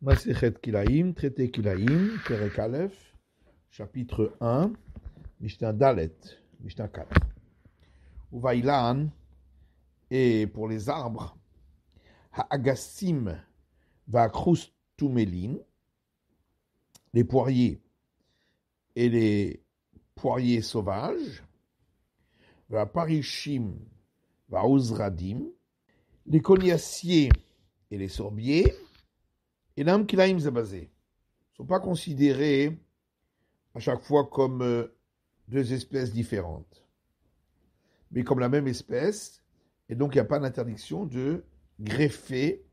Masechet Kilaim, traité Kilaim, Perek Aleph, chapitre 1, Mishnah Dalet, Mishnah 4. Uvailan, et pour les arbres, Ha'agassim va Tumelin, les poiriers et les poiriers sauvages, va parishim va ozradim, les cognassiers et les sorbiers, et l'âme zabazé. ne sont pas considérés à chaque fois comme euh, deux espèces différentes, mais comme la même espèce, et donc il n'y a pas d'interdiction de greffer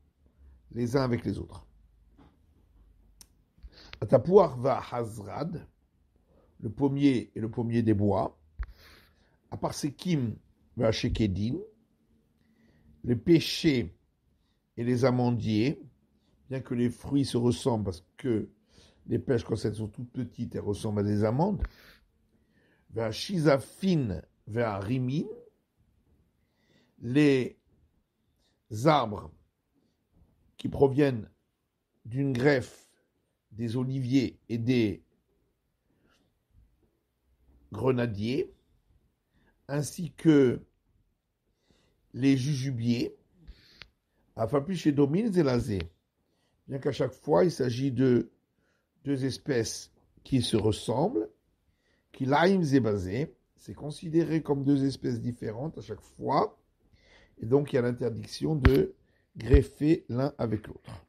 les uns avec les autres. va Hazrad, le pommier et le pommier des bois. À Aparsekim va Shekedim, le pêcher et les amandiers bien que les fruits se ressemblent parce que les pêches, quand elles sont toutes petites, elles ressemblent à des amandes, vers fine vers Rimine, les arbres qui proviennent d'une greffe des oliviers et des grenadiers, ainsi que les jujubiers, à Fapiche et Domine et bien qu'à chaque fois il s'agit de deux espèces qui se ressemblent, et basé, c'est considéré comme deux espèces différentes à chaque fois, et donc il y a l'interdiction de greffer l'un avec l'autre.